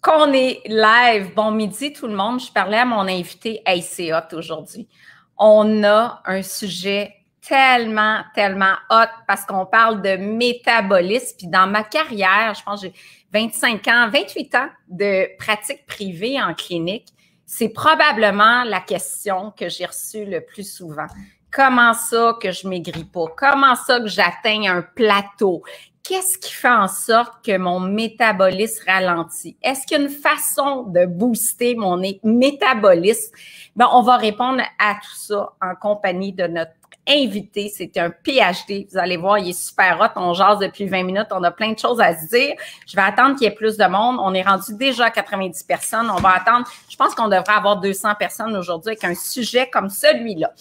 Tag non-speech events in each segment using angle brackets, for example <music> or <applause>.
qu'on est live. Bon midi tout le monde. Je parlais à mon invité. Hey, hot aujourd'hui. On a un sujet tellement, tellement hot parce qu'on parle de métabolisme. Puis dans ma carrière, je pense que j'ai 25 ans, 28 ans de pratique privée en clinique. C'est probablement la question que j'ai reçue le plus souvent comment ça que je maigris pas? Comment ça que j'atteins un plateau? qu'est-ce qui fait en sorte que mon métabolisme ralentit? Est-ce qu'il y a une façon de booster mon métabolisme? Ben, on va répondre à tout ça en compagnie de notre invité. C'est un PhD. Vous allez voir, il est super hot. On jase depuis 20 minutes. On a plein de choses à se dire. Je vais attendre qu'il y ait plus de monde. On est rendu déjà à 90 personnes. On va attendre. Je pense qu'on devrait avoir 200 personnes aujourd'hui avec un sujet comme celui-là.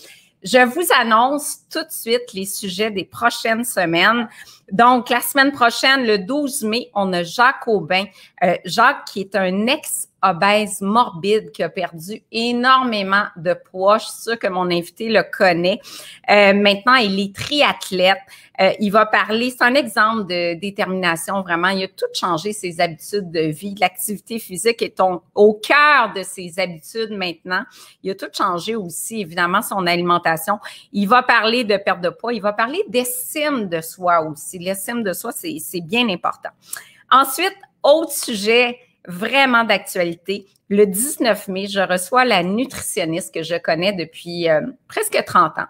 Je vous annonce tout de suite les sujets des prochaines semaines. Donc, la semaine prochaine, le 12 mai, on a Jacques Aubin. Euh, Jacques, qui est un ex obèse morbide qui a perdu énormément de poids. Je suis sûre que mon invité le connaît. Euh, maintenant, il est triathlète. Euh, il va parler, c'est un exemple de détermination vraiment. Il a tout changé ses habitudes de vie. L'activité physique est au cœur de ses habitudes maintenant. Il a tout changé aussi, évidemment, son alimentation. Il va parler de perte de poids. Il va parler d'estime de soi aussi aussi. L'estime de soi, c'est bien important. Ensuite, autre sujet vraiment d'actualité. Le 19 mai, je reçois la nutritionniste que je connais depuis euh, presque 30 ans,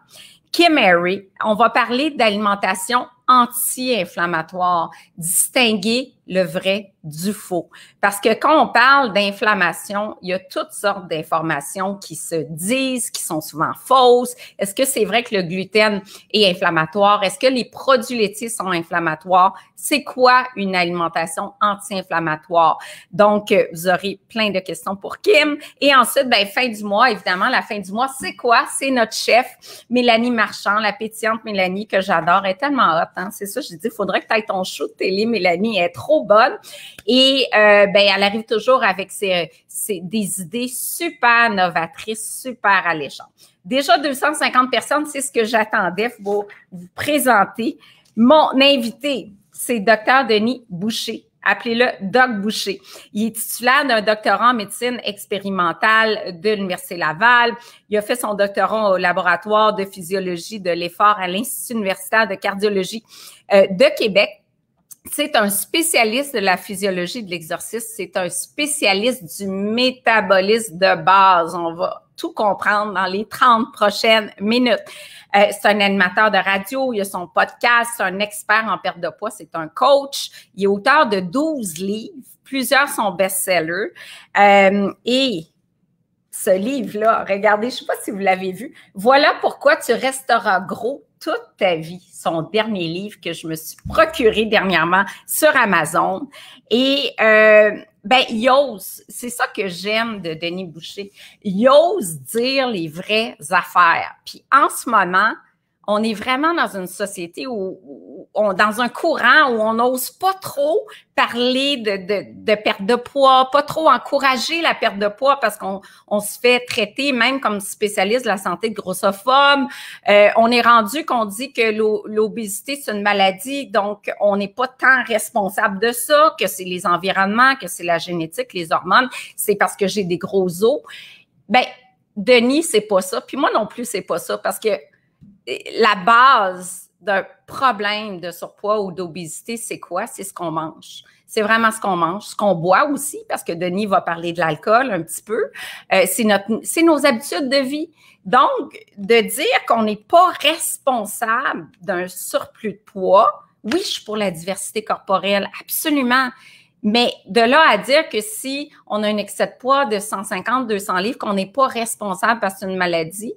Kim Mary. On va parler d'alimentation anti-inflammatoire, distinguée le vrai du faux. Parce que quand on parle d'inflammation, il y a toutes sortes d'informations qui se disent, qui sont souvent fausses. Est-ce que c'est vrai que le gluten est inflammatoire? Est-ce que les produits laitiers sont inflammatoires? C'est quoi une alimentation anti-inflammatoire? Donc, euh, vous aurez plein de questions pour Kim. Et ensuite, bien, fin du mois, évidemment, la fin du mois, c'est quoi? C'est notre chef, Mélanie Marchand, la pétillante Mélanie que j'adore. Elle est tellement hot, hein? C'est ça, j'ai dit, il faudrait que tu ailles ton show de télé, Mélanie, elle est trop bonne. Et euh, ben, elle arrive toujours avec euh, ses, des idées super novatrices, super alléchantes. Déjà 250 personnes, c'est ce que j'attendais pour vous présenter. Mon invité, c'est docteur Denis Boucher appelez-le Doc Boucher. Il est titulaire d'un doctorat en médecine expérimentale de l'Université Laval. Il a fait son doctorat au laboratoire de physiologie de l'effort à l'Institut universitaire de cardiologie euh, de Québec c'est un spécialiste de la physiologie de l'exercice. c'est un spécialiste du métabolisme de base. On va tout comprendre dans les 30 prochaines minutes. Euh, c'est un animateur de radio, il a son podcast, c'est un expert en perte de poids, c'est un coach. Il est auteur de 12 livres, plusieurs sont best-sellers. Euh, et ce livre-là, regardez, je ne sais pas si vous l'avez vu, Voilà pourquoi tu resteras gros toute ta vie, son dernier livre que je me suis procuré dernièrement sur Amazon. Et euh, ben, il ose, c'est ça que j'aime de Denis Boucher, il ose dire les vraies affaires. Puis en ce moment, on est vraiment dans une société où, on, dans un courant où on n'ose pas trop parler de, de, de, perte de poids, pas trop encourager la perte de poids parce qu'on on se fait traiter même comme spécialiste de la santé de grossophobe. Euh, on est rendu qu'on dit que l'obésité c'est une maladie, donc on n'est pas tant responsable de ça, que c'est les environnements, que c'est la génétique, les hormones, c'est parce que j'ai des gros os. Ben Denis, c'est pas ça. Puis moi non plus, c'est pas ça parce que la base d'un problème de surpoids ou d'obésité, c'est quoi? C'est ce qu'on mange. C'est vraiment ce qu'on mange, ce qu'on boit aussi, parce que Denis va parler de l'alcool un petit peu. Euh, c'est nos habitudes de vie. Donc, de dire qu'on n'est pas responsable d'un surplus de poids, oui, je suis pour la diversité corporelle, absolument. Mais de là à dire que si on a un excès de poids de 150, 200 livres, qu'on n'est pas responsable parce que c'est une maladie,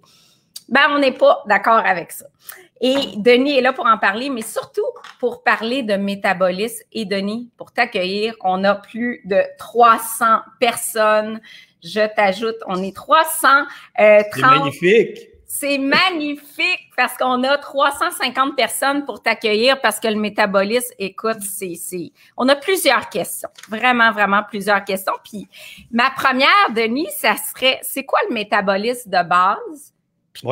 ben, on n'est pas d'accord avec ça. Et Denis est là pour en parler, mais surtout pour parler de métabolisme. Et Denis, pour t'accueillir, on a plus de 300 personnes. Je t'ajoute, on est 330. Euh, c'est magnifique. C'est magnifique parce qu'on a 350 personnes pour t'accueillir parce que le métabolisme, écoute, c'est, c'est, on a plusieurs questions, vraiment, vraiment plusieurs questions. Puis ma première, Denis, ça serait, c'est quoi le métabolisme de base?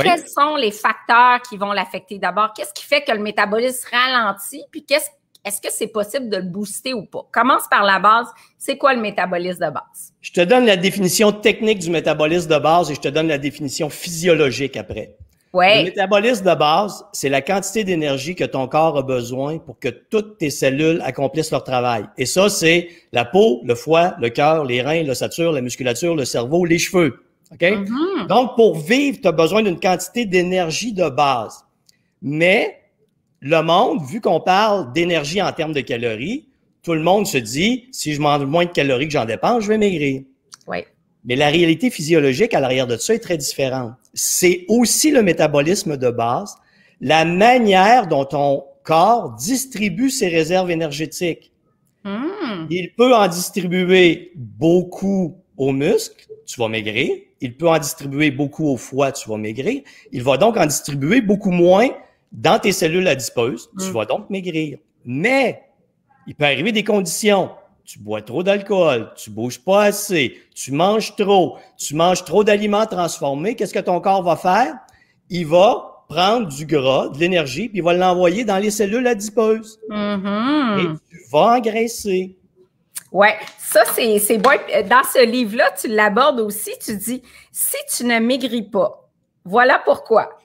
quels sont les facteurs qui vont l'affecter d'abord? Qu'est-ce qui fait que le métabolisme ralentit? Puis qu'est-ce, est-ce que c'est possible de le booster ou pas? Commence par la base. C'est quoi le métabolisme de base? Je te donne la définition technique du métabolisme de base et je te donne la définition physiologique après. Le métabolisme de base, c'est la quantité d'énergie que ton corps a besoin pour que toutes tes cellules accomplissent leur travail. Et ça, c'est la peau, le foie, le cœur, les reins, l'ossature, la musculature, le cerveau, les cheveux. OK? Mm-hmm. Donc, pour vivre, tu as besoin d'une quantité d'énergie de base. Mais le monde, vu qu'on parle d'énergie en termes de calories, tout le monde se dit si je mange moins de calories que j'en dépense, je vais maigrir. Oui. Mais la réalité physiologique à l'arrière de ça est très différente. C'est aussi le métabolisme de base, la manière dont ton corps distribue ses réserves énergétiques. Mm. Il peut en distribuer beaucoup aux muscles, tu vas maigrir. Il peut en distribuer beaucoup au foie, tu vas maigrir. Il va donc en distribuer beaucoup moins dans tes cellules adipeuses, tu mm. vas donc maigrir. Mais il peut arriver des conditions. Tu bois trop d'alcool, tu bouges pas assez, tu manges trop, tu manges trop d'aliments transformés. Qu'est-ce que ton corps va faire? Il va prendre du gras, de l'énergie, puis il va l'envoyer dans les cellules adipeuses. Mm Et tu vas engraisser. Oui, ça, c'est bon. Euh, dans ce livre-là, tu l'abordes aussi. Tu dis si tu ne maigris pas, voilà pourquoi.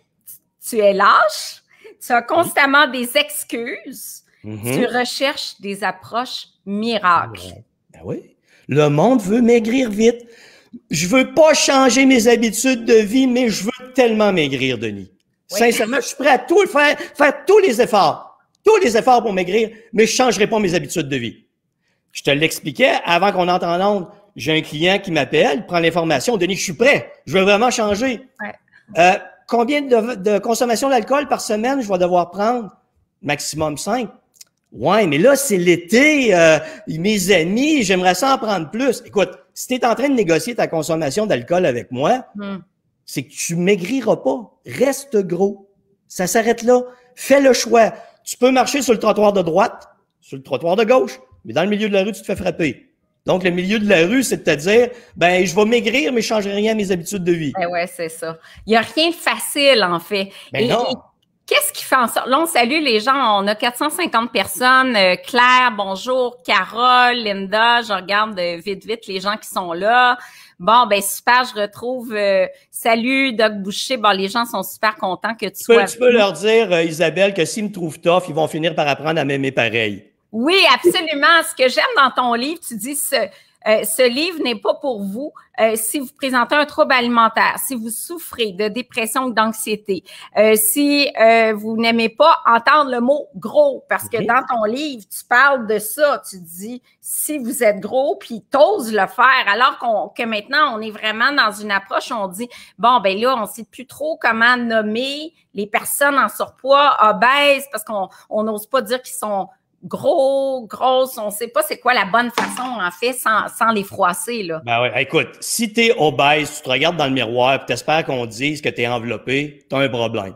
Tu es lâche, tu as constamment des excuses, mhm. tu recherches des approches miracles. Ben oui. Le monde veut maigrir vite. Je veux pas changer mes habitudes de vie, mais je veux tellement maigrir, Denis. Sincèrement, je suis prêt à tout faire, faire tous les efforts, tous les efforts pour maigrir, mais je changerai pas mes habitudes de vie. Je te l'expliquais avant qu'on entre en J'ai un client qui m'appelle, prend l'information, Denis, je suis prêt, je veux vraiment changer. Euh, combien de, de consommation d'alcool par semaine je vais devoir prendre? Maximum 5. Ouais, mais là, c'est l'été, euh, mes amis, j'aimerais ça en prendre plus. Écoute, si tu es en train de négocier ta consommation d'alcool avec moi, hmm. c'est que tu maigriras pas. Reste gros. Ça s'arrête là. Fais le choix. Tu peux marcher sur le trottoir de droite, sur le trottoir de gauche, mais dans le milieu de la rue, tu te fais frapper. Donc, le milieu de la rue, c'est-à-dire, ben, je vais maigrir, mais je ne changerai rien à mes habitudes de vie. Ben oui, c'est ça. Il n'y a rien de facile, en fait. Ben qu'est-ce qui fait en sorte? Là, on salue les gens. On a 450 personnes. Euh, Claire, bonjour. Carole, Linda, je regarde euh, vite, vite les gens qui sont là. Bon, ben super, je retrouve. Euh, salut, Doc Boucher. Bon, les gens sont super contents que tu, sois. tu peux leur dire, Isabelle, que s'ils me trouvent tough, ils vont finir par apprendre à m'aimer pareil. Oui, absolument. Ce que j'aime dans ton livre, tu dis ce, euh, ce livre n'est pas pour vous euh, si vous présentez un trouble alimentaire, si vous souffrez de dépression ou d'anxiété, euh, si vous n'aimez pas entendre le mot gros, parce que dans ton livre, tu parles de ça, tu dis si vous êtes gros, puis t'oses le faire, alors qu'on que maintenant, on est vraiment dans une approche où on dit, bon, ben là, on sait plus trop comment nommer les personnes en surpoids, obèses, parce qu'on n'ose pas dire qu'ils sont gros, grosses. On ne sait pas c'est quoi la bonne façon, en fait, sans, sans les froisser. Là. Ben ouais. Écoute, si tu es obèse, tu te regardes dans le miroir et tu espères qu'on dise que tu es enveloppé, tu as un problème.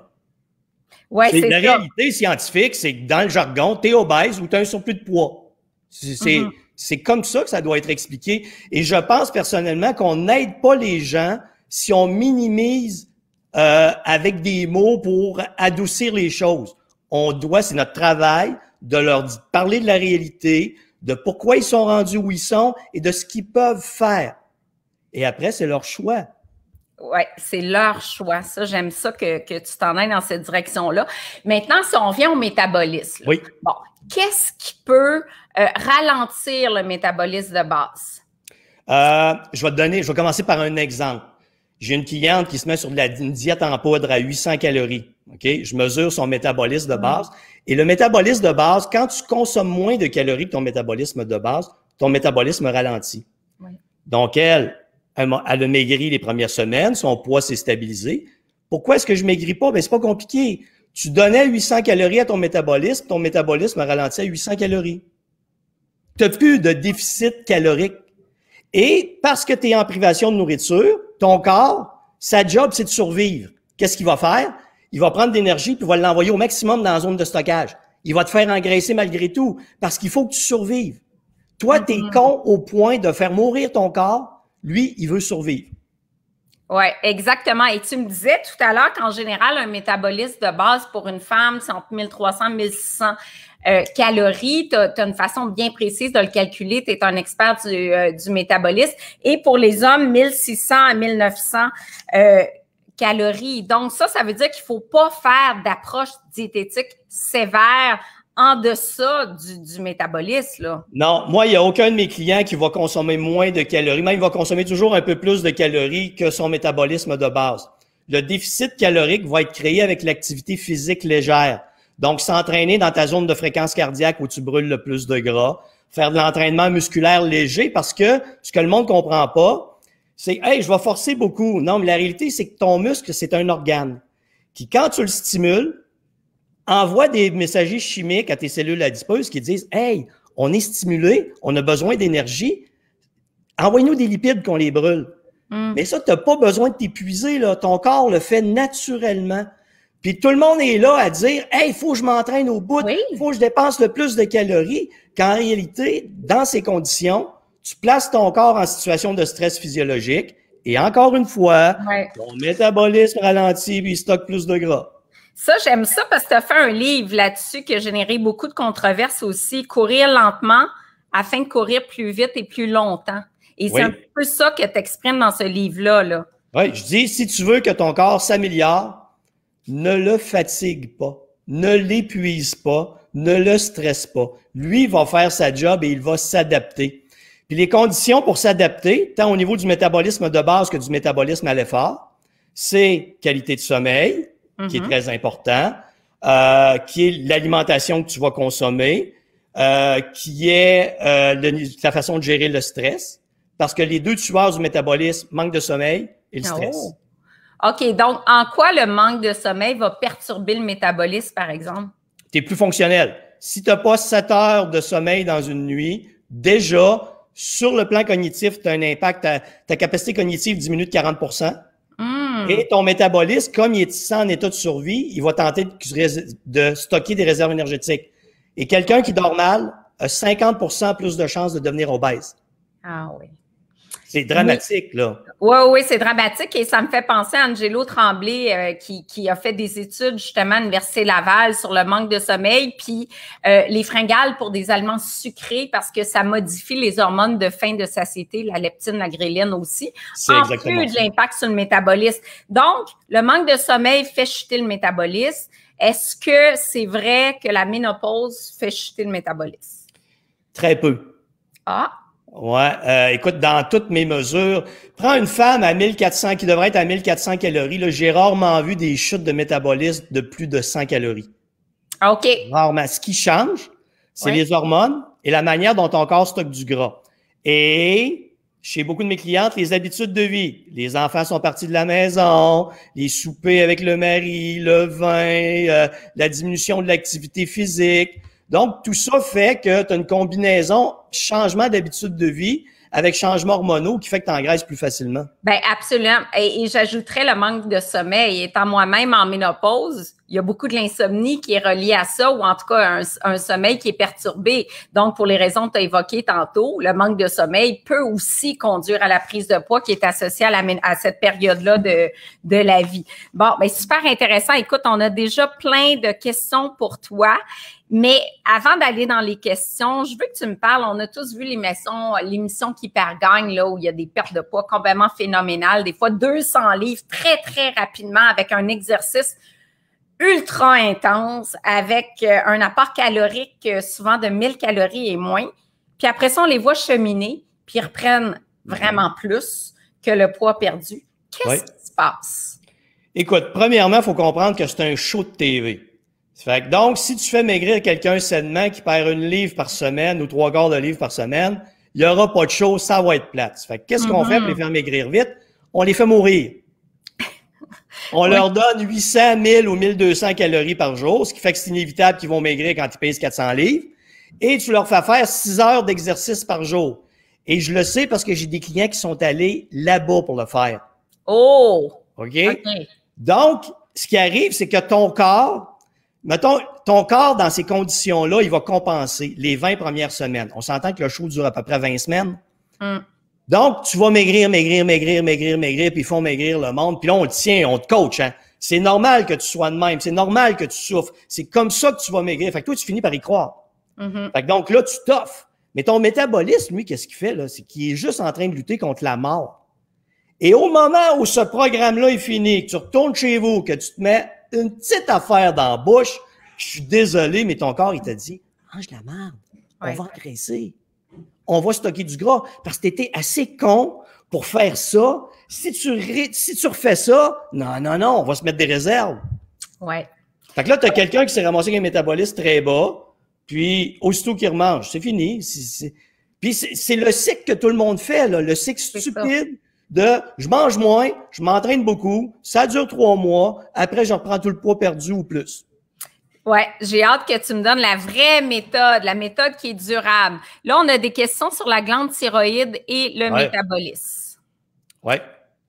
Ouais, c'est la réalité scientifique, c'est que dans le jargon, tu es obèse ou tu as un surplus de poids. Mm-hmm. C'est comme ça que ça doit être expliqué. Et je pense personnellement qu'on n'aide pas les gens si on minimise euh, avec des mots pour adoucir les choses. On doit, c'est notre travail de leur parler de la réalité, de pourquoi ils sont rendus où ils sont et de ce qu'ils peuvent faire. Et après, c'est leur choix. Oui, c'est leur choix. Ça, j'aime ça que, tu t'en ailles dans cette direction-là. Maintenant, si on vient au métabolisme, oui. bon, qu'est-ce qui peut euh, ralentir le métabolisme de base? Euh, je vais te donner, je vais commencer par un exemple. J'ai une cliente qui se met sur de la, une diète en poudre à 800 calories. OK? Je mesure son métabolisme de mm. base. Et le métabolisme de base, quand tu consommes moins de calories que ton métabolisme de base, ton métabolisme ralentit. Donc, elle, elle a maigri les premières semaines, son poids s'est stabilisé. Pourquoi est-ce que je maigris pas? ce ben, c'est pas compliqué. Tu donnais 800 calories à ton métabolisme, ton métabolisme ralentit à 800 calories. Tu n'as plus de déficit calorique. Et parce que tu es en privation de nourriture, ton corps, sa job, c'est de survivre. Qu'est-ce qu'il va faire? il va prendre de l'énergie puis va l'envoyer au maximum dans la zone de stockage. Il va te faire engraisser malgré tout parce qu'il faut que tu survives. Toi, tu es mm-hmm. con au point de faire mourir ton corps. Lui, il veut survivre. Oui, exactement. Et tu me disais tout à l'heure qu'en général, un métabolisme de base pour une femme, c'est entre 1300 et 1600 calories. Tu as, une façon bien précise de le calculer. Tu es un expert euh, du, métabolisme. Et pour les hommes, 1600 à 1900 euh, calories. Donc, ça, ça veut dire qu'il ne faut pas faire d'approche diététique sévère en deçà du, métabolisme. Là. Non, moi, il n'y a aucun de mes clients qui va consommer moins de calories. mais il va consommer toujours un peu plus de calories que son métabolisme de base. Le déficit calorique va être créé avec l'activité physique légère. Donc, s'entraîner dans ta zone de fréquence cardiaque où tu brûles le plus de gras, faire de l'entraînement musculaire léger parce que ce que le monde comprend pas, c'est Hey, je vais forcer beaucoup. Non, mais la réalité, c'est que ton muscle, c'est un organe qui, quand tu le stimules, envoie des messagers chimiques à tes cellules à adipeuses qui disent Hey, on est stimulé, on a besoin d'énergie, envoie-nous des lipides qu'on les brûle. Hmm. Mais ça, tu n'as pas besoin de t'épuiser, là. ton corps le fait naturellement. Puis tout le monde est là à dire Hey, il faut que je m'entraîne au bout, il faut que je dépense le plus de calories, qu'en réalité, dans ces conditions, tu places ton corps en situation de stress physiologique et encore une fois, ton métabolisme ralentit puis il stocke plus de gras. Ça, j'aime ça parce que tu as fait un livre là-dessus qui a généré beaucoup de controverses aussi, Courir lentement afin de courir plus vite et plus longtemps. Et c'est un peu ça que tu exprimes dans ce livre-là. Là. Oui, je dis, si tu veux que ton corps s'améliore, ne le fatigue pas, ne l'épuise pas, ne le stresse pas. Lui va faire sa job et il va s'adapter. Puis les conditions pour s'adapter, tant au niveau du métabolisme de base que du métabolisme à l'effort, c'est qualité de sommeil, qui est mhm. très important, euh, qui est l'alimentation que tu vas consommer, euh, qui est euh, la façon de gérer le stress, parce que les deux tueurs du métabolisme, manque de sommeil et le stress. Oh. OK, donc en quoi le manque de sommeil va perturber le métabolisme, par exemple? Tu es plus fonctionnel. Si tu n'as pas 7 heures de sommeil dans une nuit, déjà, sur le plan cognitif, tu as un impact, ta, capacité cognitive diminue de 40 hmm. Et ton métabolisme, comme il est en état de survie, il va tenter de, de stocker des réserves énergétiques. Et quelqu'un qui dort mal a 50 plus de chances de devenir obèse. Ah oui. C'est dramatique, là. Oui, oui, c'est dramatique. Et ça me fait penser à Angelo Tremblay, euh, qui, a fait des études justement à l'Université Laval sur le manque de sommeil, puis euh, les fringales pour des aliments sucrés parce que ça modifie les hormones de faim de satiété, la leptine, la gréline aussi, en plus de l'impact sur le métabolisme. Donc, le manque de sommeil fait chuter le métabolisme. Est-ce que c'est vrai que la ménopause fait chuter le métabolisme? Très peu. Ah, Ouais, euh, écoute, dans toutes mes mesures, prends une femme à 1400 qui devrait être à 1400 calories. Le j'ai rarement vu des chutes de métabolisme de plus de 100 calories. Ah, OK. Rarement. Ce qui change, c'est les hormones et la manière dont ton corps stocke du gras. Et chez beaucoup de mes clientes, les habitudes de vie. Les enfants sont partis de la maison, les soupers avec le mari, le vin, euh, la diminution de l'activité physique. Donc, tout ça fait que tu as une combinaison changement d'habitude de vie avec changement hormonaux qui fait que tu engraisses plus facilement. Bien, absolument. Et, et j'ajouterais le manque de sommeil. Étant moi-même en ménopause, il y a beaucoup de l'insomnie qui est reliée à ça, ou en tout cas un, sommeil qui est perturbé. Donc, pour les raisons que tu as évoquées tantôt, le manque de sommeil peut aussi conduire à la prise de poids qui est associée à, cette période-là de, la vie. Bon, mais ben, super intéressant. Écoute, on a déjà plein de questions pour toi. Mais avant d'aller dans les questions, je veux que tu me parles. On a tous vu l'émission, l'émission qui perd gagne, là, où il y a des pertes de poids complètement phénoménales, des fois 200 livres très, très rapidement avec un exercice ultra intense avec euh, un apport calorique euh, souvent de 1000 calories et moins. Puis après ça, on les voit cheminer, puis ils reprennent mhm. vraiment plus que le poids perdu. Qu'est-ce qui se passe? Écoute, premièrement, il faut comprendre que c'est un show de TV. Fait donc, si tu fais maigrir quelqu'un sainement qui perd une livre par semaine ou trois quarts de livre par semaine, il n'y aura pas de show, ça va être plate. qu'est-ce qu'on fait pour mhm. les faire maigrir vite? On les fait mourir. On leur donne 800, 1000 ou 1200 calories par jour, ce qui fait que c'est inévitable qu'ils vont maigrir quand ils pèsent 400 livres. Et tu leur fais faire 6 heures d'exercice par jour. Et je le sais parce que j'ai des clients qui sont allés là-bas pour le faire. Oh! OK? Donc, ce qui arrive, c'est que ton corps, mettons, ton corps, dans ces conditions-là, il va compenser les 20 premières semaines. On s'entend que le show dure à peu près 20 semaines. Hum. Donc, tu vas maigrir, maigrir, maigrir, maigrir, maigrir, puis ils font maigrir le monde. Puis là, on le tient, on te coach. Hein. C'est normal que tu sois de même. C'est normal que tu souffres. C'est comme ça que tu vas maigrir. Fait que toi, tu finis par y croire. Mm-hmm. Fait donc là, tu t'offres. Mais ton métabolisme, lui, qu'est-ce qu'il fait? là C'est qu'il est juste en train de lutter contre la mort. Et au moment où ce programme-là est fini, que tu retournes chez vous, que tu te mets une petite affaire dans la bouche, je suis désolé, mais ton corps, il te dit, mange la merde, on va graisser. » on va stocker du gras parce que tu étais assez con pour faire ça. Si tu, si tu refais ça, non, non, non, on va se mettre des réserves. Ouais. Fait que là, tu as quelqu'un qui s'est ramassé avec un métabolisme très bas, puis aussitôt qu'il remange, c'est fini. Puis c'est le cycle que tout le monde fait, là, le cycle stupide de je mange moins, je m'entraîne beaucoup, ça dure trois mois, après je reprends tout le poids perdu ou plus. Oui, j'ai hâte que tu me donnes la vraie méthode, la méthode qui est durable. Là, on a des questions sur la glande thyroïde et le métabolisme. Oui.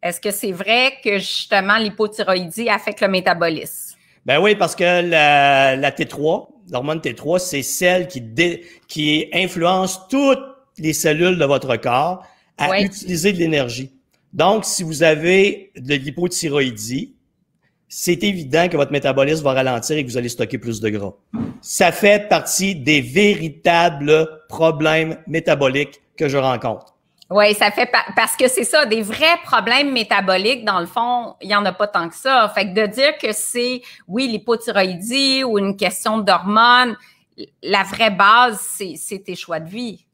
Est-ce que c'est vrai que justement l'hypothyroïdie affecte le métabolisme? Ben oui, parce que la, T3, l'hormone T3, c'est celle qui, influence toutes les cellules de votre corps à utiliser de l'énergie. Donc, si vous avez de l'hypothyroïdie, c'est évident que votre métabolisme va ralentir et que vous allez stocker plus de gras. Ça fait partie des véritables problèmes métaboliques que je rencontre. Oui, ça fait parce que c'est ça, des vrais problèmes métaboliques, dans le fond, il n'y en a pas tant que ça. Fait que de dire que c'est, oui, l'hypothyroïdie ou une question d'hormones, la vraie base, c'est tes choix de vie.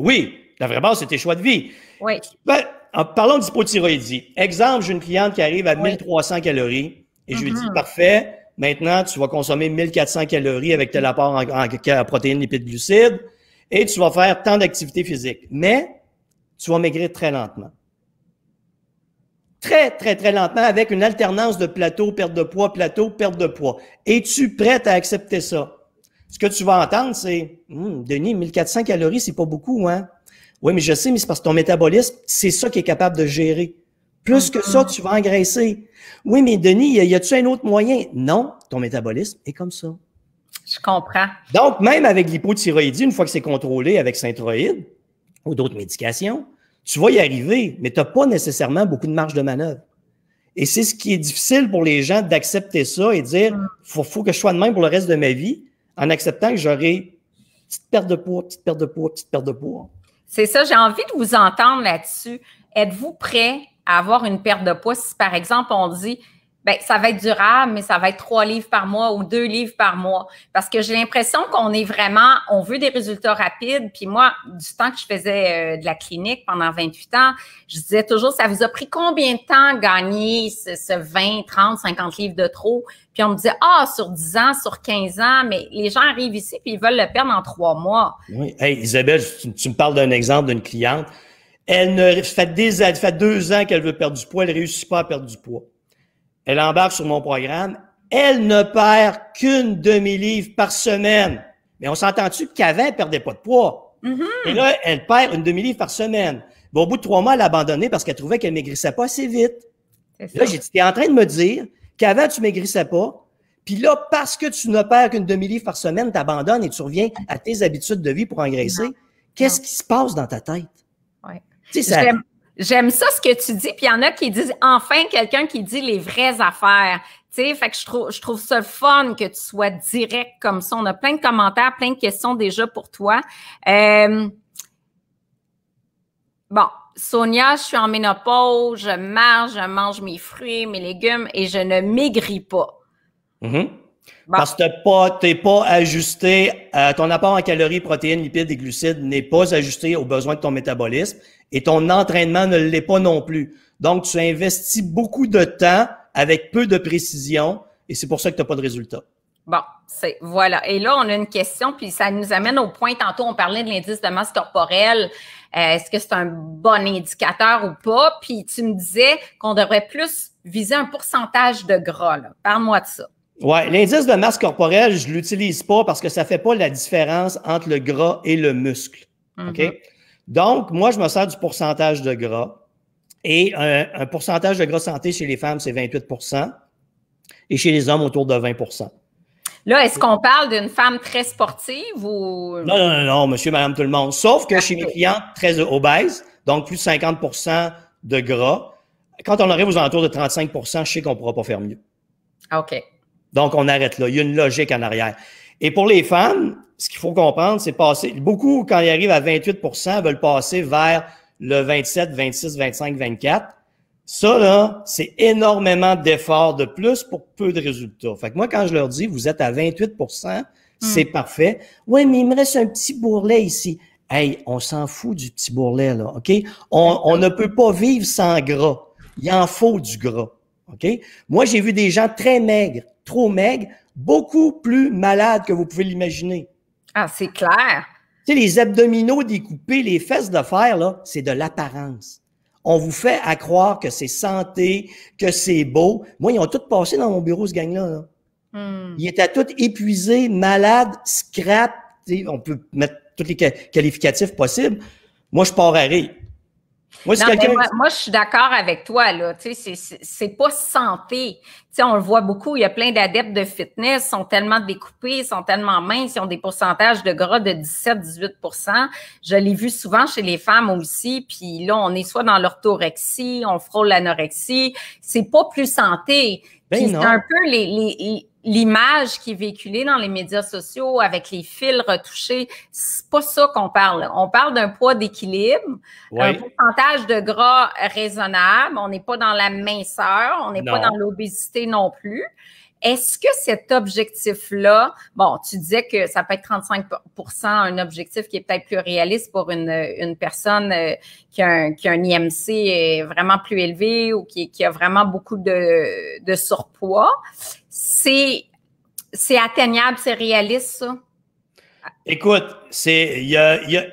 Oui, la vraie base, c'est tes choix de vie. Oui. Ben, en parlant d'hypothyroïdie, exemple, j'ai une cliente qui arrive à 1300 calories et je lui dis, mm-hmm. parfait, maintenant, tu vas consommer 1400 calories avec tel apport en, protéines, lipides, glucides, et tu vas faire tant d'activités physiques. Mais tu vas maigrir très lentement. Très, très, très lentement, avec une alternance de plateau, perte de poids, plateau, perte de poids. Es-tu prête à accepter ça? Ce que tu vas entendre, c'est hmm, Denis, 1400 calories, c'est pas beaucoup, hein? Oui, mais je sais, mais c'est parce que ton métabolisme, c'est ça qui est capable de gérer. Plus mm-hmm. que ça, tu vas engraisser. Oui, mais Denis, y a-tu un autre moyen? Non, ton métabolisme est comme ça. Je comprends. Donc, même avec l'hypothyroïdie, une fois que c'est contrôlé avec Synthroïde ou d'autres médications, tu vas y arriver, mais tu n'as pas nécessairement beaucoup de marge de manœuvre. Et c'est ce qui est difficile pour les gens d'accepter ça et dire il mm. faut, que je sois de même pour le reste de ma vie en acceptant que j'aurai petite perte de poids, petite perte de poids, petite perte de poids. C'est ça, j'ai envie de vous entendre là-dessus. Êtes-vous prêt avoir une perte de poids si, par exemple, on dit ben, ça va être durable, mais ça va être trois livres par mois ou deux livres par mois. Parce que j'ai l'impression qu'on est vraiment, on veut des résultats rapides. Puis moi, du temps que je faisais euh, de la clinique pendant 28 ans, je disais toujours, ça vous a pris combien de temps gagner ce, 20, 30, 50 livres de trop? Puis on me disait, ah, sur 10 ans, sur 15 ans, mais les gens arrivent ici puis ils veulent le perdre en trois mois. Oui. Hey, Isabelle, tu me parles d'un exemple d'une cliente. Elle ne fait, fait deux ans qu'elle veut perdre du poids, elle ne réussit pas à perdre du poids. Elle embarque sur mon programme. Elle ne perd qu'une demi-livre par semaine. Mais on s'entend-tu qu'avant, elle ne perdait pas de poids? Mm-hmm. Et là, elle perd une demi-livre par semaine. Mais au bout de trois mois, elle a abandonné parce qu'elle trouvait qu'elle maigrissait pas assez vite. Là, j'étais en train de me dire qu'avant, tu maigrissais pas. Puis là, parce que tu ne perds qu'une demi-livre par semaine, tu abandonnes et tu reviens à tes habitudes de vie pour engraisser. Qu'est-ce qui se passe dans ta tête? J'aime ça ce que tu dis, puis il y en a qui disent enfin quelqu'un qui dit les vraies affaires. sais, fait que je trouve, je trouve ça fun que tu sois direct comme ça. On a plein de commentaires, plein de questions déjà pour toi. Euh, bon, Sonia, je suis en ménopause, je marche, je mange mes fruits, mes légumes et je ne maigris pas. Mm-hmm. Parce que tu n'es pas, ajusté, euh, ton apport en calories, protéines, lipides et glucides n'est pas ajusté aux besoins de ton métabolisme et ton entraînement ne l'est pas non plus. Donc, tu investis beaucoup de temps avec peu de précision et c'est pour ça que tu n'as pas de résultat. Bon, c'est voilà. Et là, on a une question, puis ça nous amène au point. Tantôt, on parlait de l'indice de masse corporelle. Euh, est-ce que c'est un bon indicateur ou pas? Puis tu me disais qu'on devrait plus viser un pourcentage de gras. Parle-moi de ça. Oui, l'indice de masse corporelle, je ne l'utilise pas parce que ça ne fait pas la différence entre le gras et le muscle. OK? Mm-hmm. Donc, moi, je me sers du pourcentage de gras. Et un, pourcentage de gras santé chez les femmes, c'est 28 et chez les hommes, autour de 20 Là, est-ce qu'on parle d'une femme très sportive ou. Non, non, non, non, monsieur, madame, tout le monde. Sauf que chez mes clients très obèses, donc plus de 50 de gras, quand on arrive aux alentours de 35 je sais qu'on ne pourra pas faire mieux. OK. Donc, on arrête là. Il y a une logique en arrière. Et pour les femmes, ce qu'il faut comprendre, c'est passer. Beaucoup, quand ils arrivent à 28 veulent passer vers le 27, 26, 25, 24. Ça, là, c'est énormément d'efforts de plus pour peu de résultats. Fait que moi, quand je leur dis, vous êtes à 28 hmm. c'est parfait. Oui, mais il me reste un petit bourrelet ici. Hey, on s'en fout du petit bourrelet, là, OK? On, on ne peut pas vivre sans gras. Il en faut du gras. OK? Moi, j'ai vu des gens très maigres, trop maigres, beaucoup plus malades que vous pouvez l'imaginer. Ah, c'est clair. Tu sais, les abdominaux découpés, les fesses de fer, là, c'est de l'apparence. On vous fait à croire que c'est santé, que c'est beau. Moi, ils ont tous passé dans mon bureau, ce gang-là. Là. Hmm. Ils étaient tous épuisés, malades, scrap. On peut mettre tous les qualificatifs possibles. Moi, je pars à moi, je suis d'accord avec toi. Là. Tu sais, c'est pas santé. Tu sais, on le voit beaucoup. Il y a plein d'adeptes de fitness. sont tellement découpés, sont tellement minces. Ils ont des pourcentages de gras de 17-18 Je l'ai vu souvent chez les femmes aussi. Puis là, on est soit dans l'orthorexie, on frôle l'anorexie. C'est pas plus santé. Ben c'est un peu les, les, l'image qui est véhiculée dans les médias sociaux avec les fils retouchés, c'est pas ça qu'on parle. On parle d'un poids d'équilibre, un pourcentage de gras raisonnable. On n'est pas dans la minceur, on n'est pas dans l'obésité non plus. Est-ce que cet objectif-là, bon, tu disais que ça peut être 35 un objectif qui est peut-être plus réaliste pour une, une personne euh, qui a, un, qui a, un, IMC vraiment plus élevé ou qui, qui a vraiment beaucoup de, de surpoids. C'est, c'est atteignable, c'est réaliste, ça? Écoute, c'est, y y a,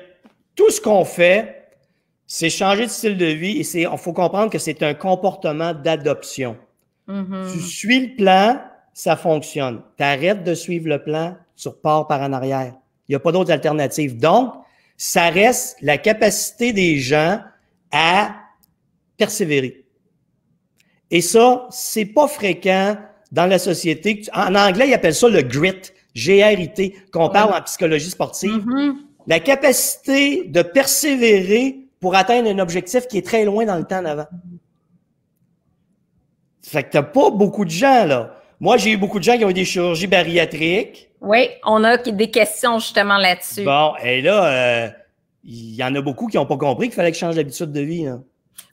tout ce qu'on fait, c'est changer de style de vie et c'est, il faut comprendre que c'est un comportement d'adoption. Mm-hmm. Tu suis le plan, ça fonctionne. Tu arrêtes de suivre le plan, tu repars par en arrière. Il n'y a pas d'autres alternative. Donc, ça reste la capacité des gens à persévérer. Et ça, c'est pas fréquent dans la société. En anglais, ils appellent ça le grit, G-R-I-T, qu'on parle en psychologie sportive. Mm-hmm. La capacité de persévérer pour atteindre un objectif qui est très loin dans le temps d'avant. Fait que t'as pas beaucoup de gens, là. Moi, j'ai eu beaucoup de gens qui ont eu des chirurgies bariatriques. Oui, on a des questions justement là-dessus. Bon, et là, euh, il y en a beaucoup qui n'ont pas compris qu'il fallait que je change d'habitude de vie. Là.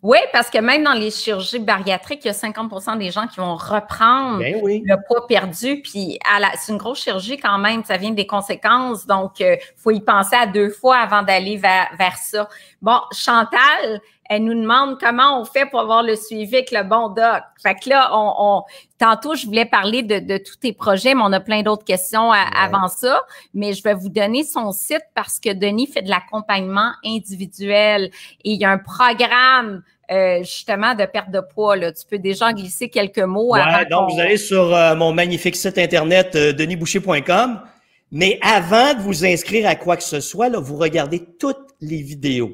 Oui, parce que même dans les chirurgies bariatriques, il y a 50 des gens qui vont reprendre ben le poids perdu. Puis c'est une grosse chirurgie quand même, ça vient des conséquences. Donc, il euh, faut y penser à deux fois avant d'aller vers, ça. Bon, Chantal, elle nous demande comment on fait pour avoir le suivi avec le bon doc. Fait que là, on, tantôt, je voulais parler de, de, tous tes projets, mais on a plein d'autres questions avant ça. Mais je vais vous donner son site parce que Denis fait de l'accompagnement individuel et il y a un programme euh, justement de perte de poids. Tu peux déjà glisser quelques mots. Ouais, donc, vous allez sur euh, mon magnifique site internet euh, denisboucher.com. Mais avant de vous inscrire à quoi que ce soit, là, vous regardez toutes les vidéos.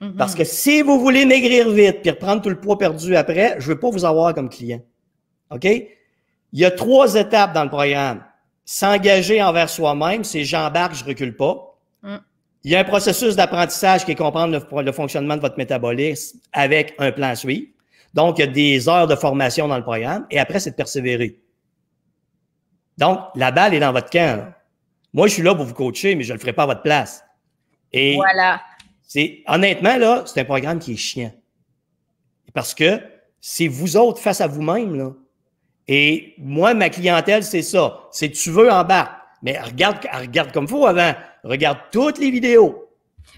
Mhm. Parce que si vous voulez maigrir vite puis reprendre tout le poids perdu après, je ne veux pas vous avoir comme client. OK? Il y a trois étapes dans le programme. S'engager envers soi-même, c'est j'embarque, je recule pas. Mm. Il y a un processus d'apprentissage qui est comprendre le, fonctionnement de votre métabolisme avec un plan suivi, Donc, il y a des heures de formation dans le programme et après, c'est de persévérer. Donc, la balle est dans votre camp. Moi, je suis là pour vous coacher, mais je ne le ferai pas à votre place. Et voilà. C'est honnêtement là, c'est un programme qui est chiant. Parce que c'est vous autres face à vous-même là. Et moi, ma clientèle, c'est ça. C'est tu veux en bas, mais regarde, regarde comme faut avant. Regarde toutes les vidéos.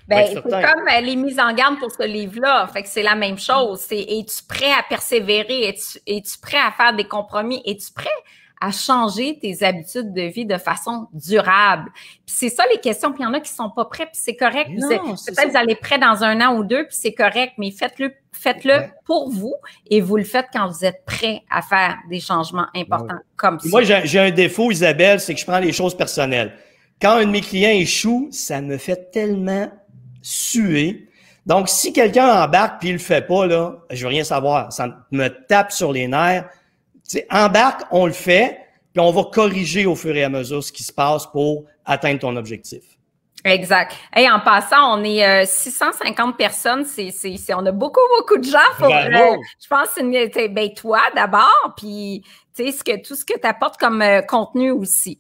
Ben, c'est comme euh, les mises en garde pour ce livre-là. Fait que c'est la même chose. C'est es-tu prêt à persévérer? Es-tu es prêt à faire des compromis? Es-tu prêt à changer tes habitudes de vie de façon durable. Puis c'est ça les questions, puis il y en a qui sont pas prêts, puis c'est correct. vous, peut-être que vous allez prêt dans un an ou deux, puis c'est correct, mais faites-le faites-le pour vous et vous le faites quand vous êtes prêt à faire des changements importants comme ça. Moi, j'ai, un défaut, Isabelle, c'est que je prends les choses personnelles. Quand un de mes clients échoue, ça me fait tellement suer. Donc, si quelqu'un embarque puis il le fait pas, là, je veux rien savoir. Ça me tape sur les nerfs sais, embarque, on le fait, puis on va corriger au fur et à mesure ce qui se passe pour atteindre ton objectif. Exact. Et en passant, on est 650 euh, personnes. C'est, on a beaucoup, beaucoup de gens. Euh, je pense que ben, toi d'abord, puis ce que, tout ce que tu apportes comme euh, contenu aussi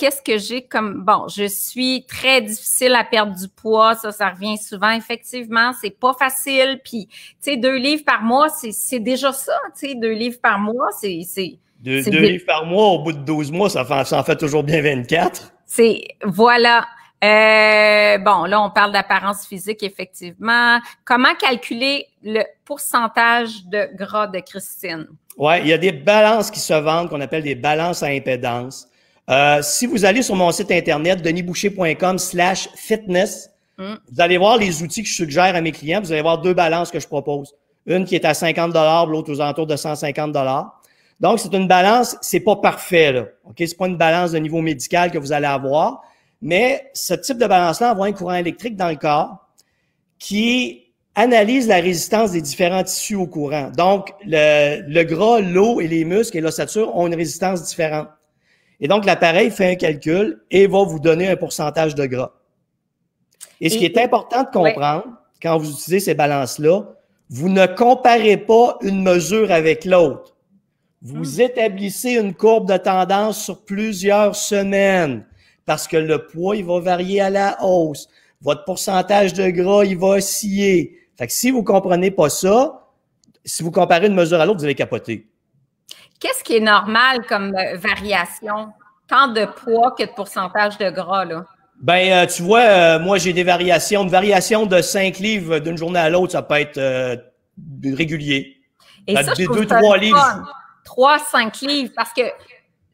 qu'est-ce que j'ai comme bon, je suis très difficile à perdre du poids, ça ça revient souvent effectivement, c'est pas facile puis tu sais deux livres par mois, c'est déjà ça, tu sais deux livres par mois, c'est deux, deux livres par mois au bout de 12 mois, ça fait en fait toujours bien 24. C'est voilà. Euh, bon, là, on parle d'apparence physique, effectivement. Comment calculer le pourcentage de gras de Christine? Oui, il y a des balances qui se vendent, qu'on appelle des balances à impédance. Euh, si vous allez sur mon site internet, denisboucher.com slash fitness, hmm. vous allez voir les outils que je suggère à mes clients. Vous allez voir deux balances que je propose. Une qui est à 50 l'autre aux alentours de 150 Donc, c'est une balance, c'est pas parfait, là. OK? C'est pas une balance de niveau médical que vous allez avoir. Mais ce type de balance-là envoie un courant électrique dans le corps qui analyse la résistance des différents tissus au courant. Donc, le, le gras, l'eau et les muscles et l'ossature ont une résistance différente. Et donc, l'appareil fait un calcul et va vous donner un pourcentage de gras. Et ce qui est important de comprendre quand vous utilisez ces balances-là, vous ne comparez pas une mesure avec l'autre. Vous hmm. établissez une courbe de tendance sur plusieurs semaines parce que le poids, il va varier à la hausse. Votre pourcentage de gras, il va osciller. Fait que si vous comprenez pas ça, si vous comparez une mesure à l'autre, vous allez capoter. Qu'est-ce qui est normal comme euh, variation? Tant de poids que de pourcentage de gras, là? Ben, euh, tu vois, euh, moi, j'ai des variations. Une variation de 5 livres d'une journée à l'autre, ça peut être régulier. Et ben, ça, je deux, trois livres. 3, 5 livres, parce que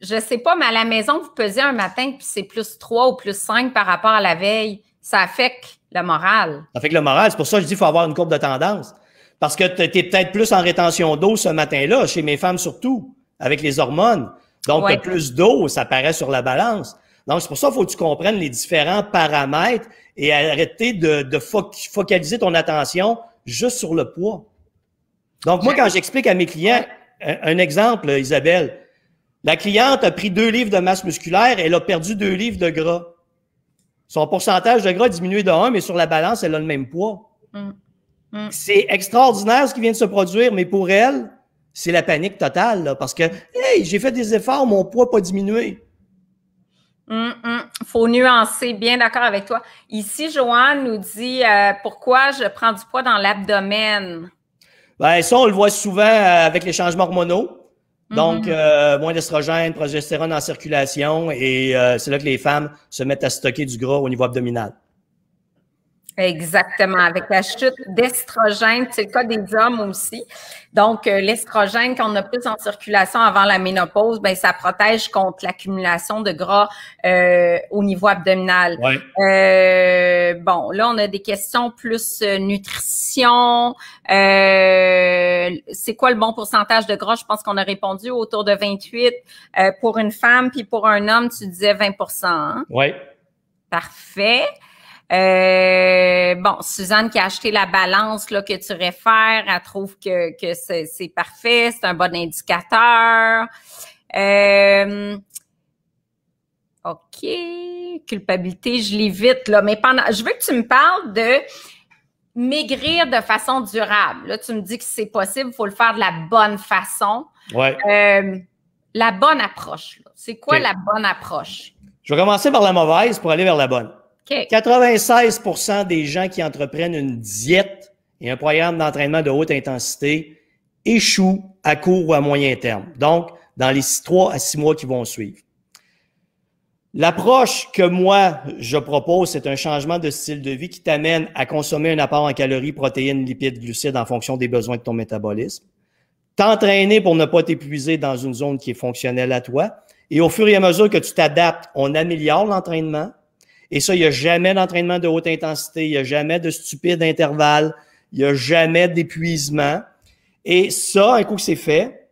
je sais pas, mais à la maison, vous pesez un matin, puis c'est plus 3 ou plus 5 par rapport à la veille. Ça affecte la morale. Ça affecte le moral. C'est pour ça que je dis qu'il faut avoir une courbe de tendance. Parce que tu es peut-être plus en rétention d'eau ce matin-là, chez mes femmes surtout avec les hormones. Donc, plus d'eau, ça paraît sur la balance. Donc, c'est pour ça qu'il faut que tu comprennes les différents paramètres et arrêter de, focaliser ton attention juste sur le poids. Donc, moi, quand j'explique à mes clients, un, exemple, Isabelle, la cliente a pris deux livres de masse musculaire, elle a perdu deux livres de gras. Son pourcentage de gras a diminué de un, mais sur la balance, elle a le même poids. Mm. Mm. C'est extraordinaire ce qui vient de se produire, mais pour elle, c'est la panique totale, parce que, hey, j'ai fait des efforts, mon poids pas diminué. Il hum, hum. Faut nuancer, bien d'accord avec toi. Ici, Joanne nous dit euh, pourquoi je prends du poids dans l'abdomen. Ben, ça, on le voit souvent euh, avec les changements hormonaux. Donc, mhm. euh, moins d'estrogène, progestérone en circulation, et c'est là que les femmes se mettent à stocker du gras au niveau abdominal. Exactement, avec la chute d'estrogène, c'est le cas des hommes aussi. Donc, euh, l'estrogène qu'on a plus en circulation avant la ménopause, ben ça protège contre l'accumulation de gras euh, au niveau abdominal. Euh, bon, là on a des questions plus nutrition. c'est quoi le bon pourcentage de gras Je pense qu'on a répondu autour de 28 pour une femme, puis pour un homme, tu disais 20 hein? Oui. Parfait. Euh, bon, Suzanne qui a acheté la balance là, que tu réfères, elle trouve que, c'est parfait, c'est un bon indicateur. Euh, OK. Culpabilité, je l'évite. là. Mais pendant. Je veux que tu me parles de maigrir de façon durable. Là, tu me dis que c'est possible, il faut le faire de la bonne façon. Ouais. Euh, la bonne approche. C'est quoi la bonne approche? Je vais commencer par la mauvaise pour aller vers la bonne. 96 des gens qui entreprennent une diète et un programme d'entraînement de haute intensité échouent à court ou à moyen terme. Donc, dans les trois à six mois qui vont suivre. L'approche que moi, je propose, c'est un changement de style de vie qui t'amène à consommer un apport en calories, protéines, lipides, glucides en fonction des besoins de ton métabolisme. T'entraîner pour ne pas t'épuiser dans une zone qui est fonctionnelle à toi. Et au fur et à mesure que tu t'adaptes, on améliore l'entraînement, et ça, il n'y a jamais d'entraînement de haute intensité, il n'y a jamais de stupide intervalle, il n'y a jamais d'épuisement. Et ça, un coup que c'est fait,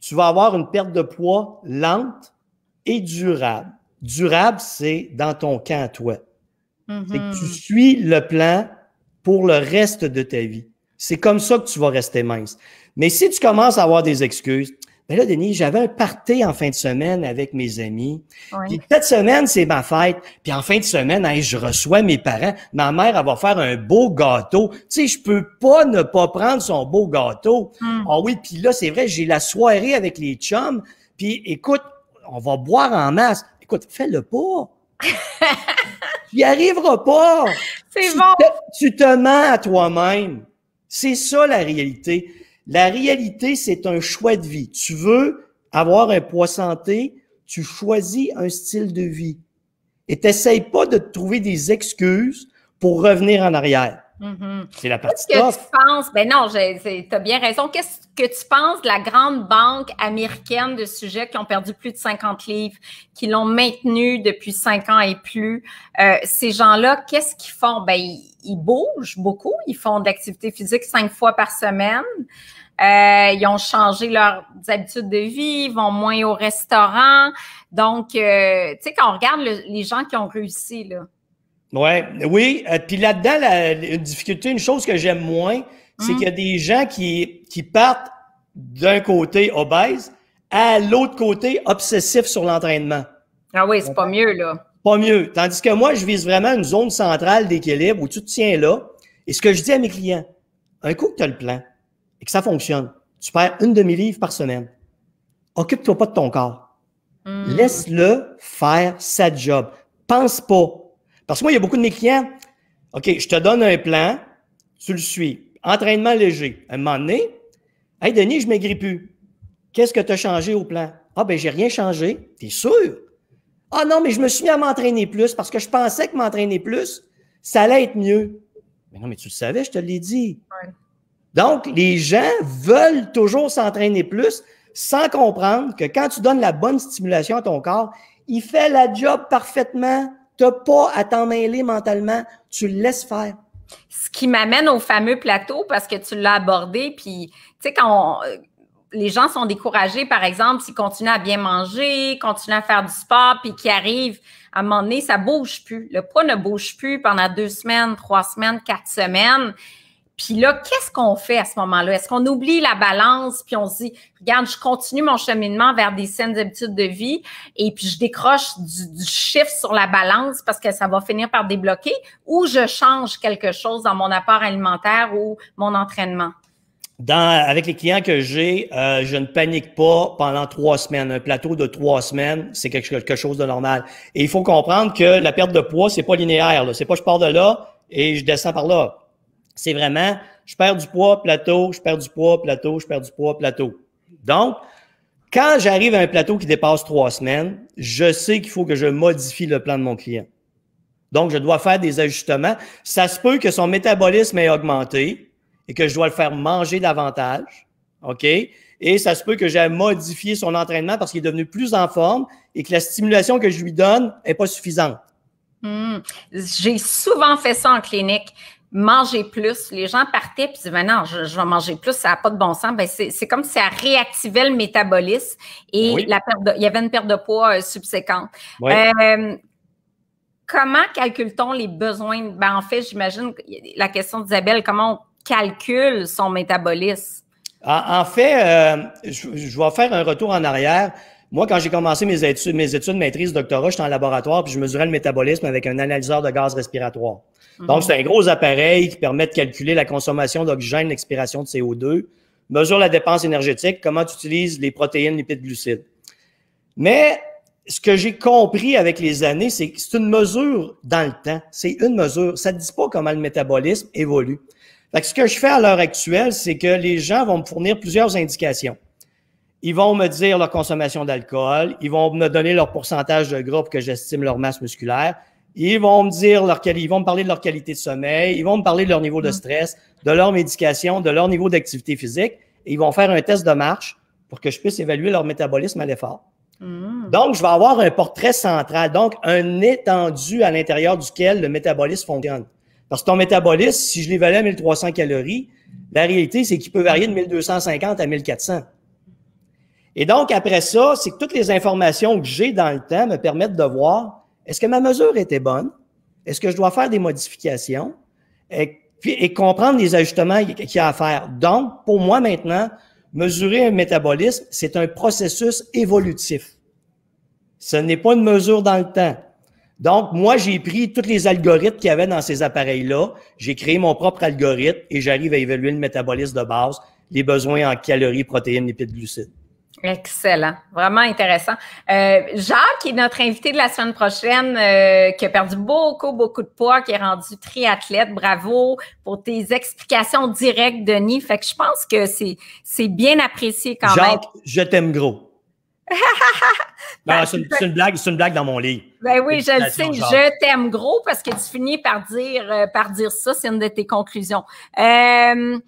tu vas avoir une perte de poids lente et durable. Durable, c'est dans ton camp à toi. que tu mm-hmm. suis le plan pour le reste de ta vie. C'est comme ça que tu vas rester mince. Mais si tu commences à avoir des excuses, ben là, Denis, j'avais un party en fin de semaine avec mes amis. Puis cette semaine, c'est ma fête. Puis en fin de semaine, je reçois mes parents. Ma mère, va faire un beau gâteau. Tu sais, je peux pas ne pas prendre son beau gâteau. Hmm. Ah oui, puis là, c'est vrai, j'ai la soirée avec les chums. Puis écoute, on va boire en masse. Écoute, fais-le pas. tu <laughs> n'y arriveras pas. C'est bon. tu te mens à toi-même. C'est ça la réalité. La réalité, c'est un choix de vie. Tu veux avoir un poids santé, tu choisis un style de vie. Et n'essayes pas de trouver des excuses pour revenir en arrière. Mm-hmm. C'est la partie Qu'est-ce que tu penses? Ben non, tu as bien raison. Qu'est-ce que tu penses de la grande banque américaine de sujets qui ont perdu plus de 50 livres, qui l'ont maintenu depuis 5 ans et plus? Euh, ces gens-là, qu'est-ce qu'ils font? Ben, ils, ils, bougent beaucoup. Ils font de l'activité physique cinq fois par semaine. Euh, ils ont changé leurs habitudes de vie, ils vont moins au restaurant. Donc, euh, tu sais, quand on regarde les gens qui ont réussi, là. Ouais, oui, euh, puis là-dedans, la, difficulté, une chose que j'aime moins, c'est mm-hmm. qu'il y a des gens qui, qui partent d'un côté obèse à l'autre côté obsessif sur l'entraînement. Ah oui, c'est pas mieux, là. Pas mieux. Tandis que moi, je vise vraiment une zone centrale d'équilibre où tu te tiens là. Et ce que je dis à mes clients, un coup que tu as le plan, et que ça fonctionne, tu perds une demi-livre par semaine. Occupe-toi pas de ton corps. Hmm. Laisse-le faire sa job. Pense pas. Parce que moi, il y a beaucoup de mes clients. OK, je te donne un plan, tu le suis. Entraînement léger. À un moment donné, Hey Denis, je maigris plus. Qu'est-ce que tu as changé au plan? Ah, ben, j'ai rien changé. T'es sûr? Ah non, mais je me suis mis à m'entraîner plus parce que je pensais que m'entraîner plus, ça allait être mieux. Mais non, mais tu le savais, je te l'ai dit. Donc, les gens veulent toujours s'entraîner plus sans comprendre que quand tu donnes la bonne stimulation à ton corps, il fait la job parfaitement. Tu n'as pas à t'en mentalement. Tu le laisses faire. Ce qui m'amène au fameux plateau parce que tu l'as abordé. Puis, tu sais, quand euh, les gens sont découragés, par exemple, s'ils continuent à bien manger, continuent à faire du sport, puis qui arrivent à un moment donné, ça bouge plus. Le poids ne bouge plus pendant deux semaines, trois semaines, quatre semaines. Puis là, qu'est-ce qu'on fait à ce moment-là? Est-ce qu'on oublie la balance, puis on se dit, regarde, je continue mon cheminement vers des saines habitudes de vie, et puis je décroche du, chiffre sur la balance parce que ça va finir par débloquer, ou je change quelque chose dans mon apport alimentaire ou mon entraînement? avec les clients que j'ai, euh, je ne panique pas pendant trois semaines. Un plateau de trois semaines, c'est quelque, chose de normal. Et il faut comprendre que la perte de poids, c'est pas linéaire. C'est pas je pars de là et je descends par là c'est vraiment je perds du poids, plateau, je perds du poids, plateau, je perds du poids, plateau. Donc, quand j'arrive à un plateau qui dépasse trois semaines, je sais qu'il faut que je modifie le plan de mon client. Donc, je dois faire des ajustements. Ça se peut que son métabolisme ait augmenté et que je dois le faire manger davantage. OK? Et ça se peut que j'ai modifié son entraînement parce qu'il est devenu plus en forme et que la stimulation que je lui donne n'est pas suffisante. Hmm. J'ai souvent fait ça en clinique manger plus. Les gens partaient puis disaient, ben non, je, vais manger plus, ça n'a pas de bon sens. Ben, c'est comme si ça réactivait le métabolisme et la il y avait une perte de poids euh, subséquente. Euh, comment calcule-t-on les besoins? Ben, en fait, j'imagine la question d'Isabelle, comment on calcule son métabolisme? En, fait, euh, je, vais faire un retour en arrière. Moi, quand j'ai commencé mes études, mes études maîtrise, doctorat, j'étais en laboratoire, puis je mesurais le métabolisme avec un analyseur de gaz respiratoire. Donc, mhm. c'est un gros appareil qui permet de calculer la consommation d'oxygène, l'expiration de CO2, mesure la dépense énergétique, comment tu utilises les protéines, lipides, glucides. Mais ce que j'ai compris avec les années, c'est que c'est une mesure dans le temps. C'est une mesure. Ça ne dit pas comment le métabolisme évolue. Fait que ce que je fais à l'heure actuelle, c'est que les gens vont me fournir plusieurs indications. Ils vont me dire leur consommation d'alcool, ils vont me donner leur pourcentage de gras pour que j'estime leur masse musculaire, ils vont me dire leur ils vont me parler de leur qualité de sommeil, ils vont me parler de leur niveau de mm. stress, de leur médication, de leur niveau d'activité physique. Et ils vont faire un test de marche pour que je puisse évaluer leur métabolisme à l'effort. Mm. Donc, je vais avoir un portrait central, donc un étendu à l'intérieur duquel le métabolisme fonctionne. Parce que ton métabolisme, si je l'évalue à 1300 calories, la réalité, c'est qu'il peut varier de 1250 à 1400. Et donc, après ça, c'est que toutes les informations que j'ai dans le temps me permettent de voir est-ce que ma mesure était bonne? Est-ce que je dois faire des modifications? Et, comprendre les ajustements qu'il y a à faire. Donc, pour moi maintenant, mesurer un métabolisme, c'est un processus évolutif. Ce n'est pas une mesure dans le temps. Donc, moi, j'ai pris tous les algorithmes qu'il y avait dans ces appareils-là, j'ai créé mon propre algorithme et j'arrive à évaluer le métabolisme de base, les besoins en calories, protéines, lipides, glucides. Excellent, vraiment intéressant. Euh, Jacques est notre invité de la semaine prochaine, euh, qui a perdu beaucoup, beaucoup de poids, qui est rendu triathlète. Bravo pour tes explications directes, Denis. Fait que je pense que c'est bien apprécié quand même. Jacques, je t'aime gros. <laughs> c'est une, blague, c'est une blague dans mon lit. Ben oui, je le sais, je t'aime gros parce que tu finis par dire, euh, par dire ça, c'est une de tes conclusions. Euh,